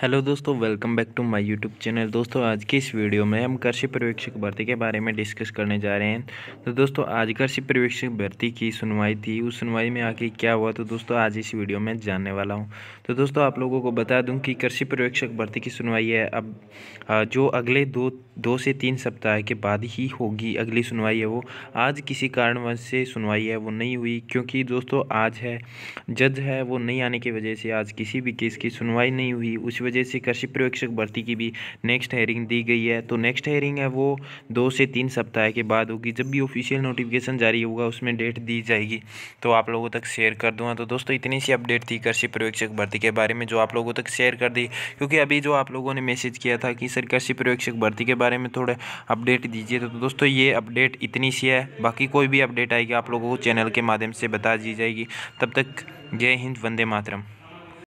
hello दोस्तों welcome back to my YouTube channel दोस्तों आज की इस वीडियो में हम कृषि पर्यवेक्षक भर्ती के बारे में डिस्कस करने जा रहे हैं तो दोस्तों आज कृषि पर्यवेक्षक भर्ती की सुनवाई थी उस सुनवाई में आके क्या हुआ तो दोस्तों आज इस वीडियो में जानने वाला हूं तो दोस्तों आप लोगों को बता दूँ कि कृषि पर्यवेक्षक भर्ती की सुनवाई है अब जो अगले दो दो से तीन सप्ताह के बाद ही होगी अगली सुनवाई है वो आज किसी कारणवश से सुनवाई है वो नहीं हुई क्योंकि दोस्तों आज है जज है वो नहीं आने की वजह से आज किसी भी केस की सुनवाई नहीं हुई उस वजह से कृषि पर्यवेक्षक भर्ती की भी नेक्स्ट हेयरिंग दी गई है तो नेक्स्ट हेयरिंग है वो दो से तीन सप्ताह के बाद होगी जब भी ऑफिशियल नोटिफिकेशन जारी होगा उसमें डेट दी जाएगी तो आप लोगों तक शेयर कर दूँगा तो दोस्तों इतनी सी अपडेट थी कृषि पर्यवेक्षक भर्ती के बारे में जो आप लोगों तक शेयर कर दी क्योंकि अभी जो आप लोगों ने मैसेज किया था कि सर कृषि पर्यवेक्षक भर्ती के बारे में थोड़ा अपडेट दीजिए तो दोस्तों ये अपडेट इतनी सी है बाकी कोई भी अपडेट आएगी आप लोगों को चैनल के माध्यम से बता दी जाएगी तब तक जय हिंद वंदे मातरम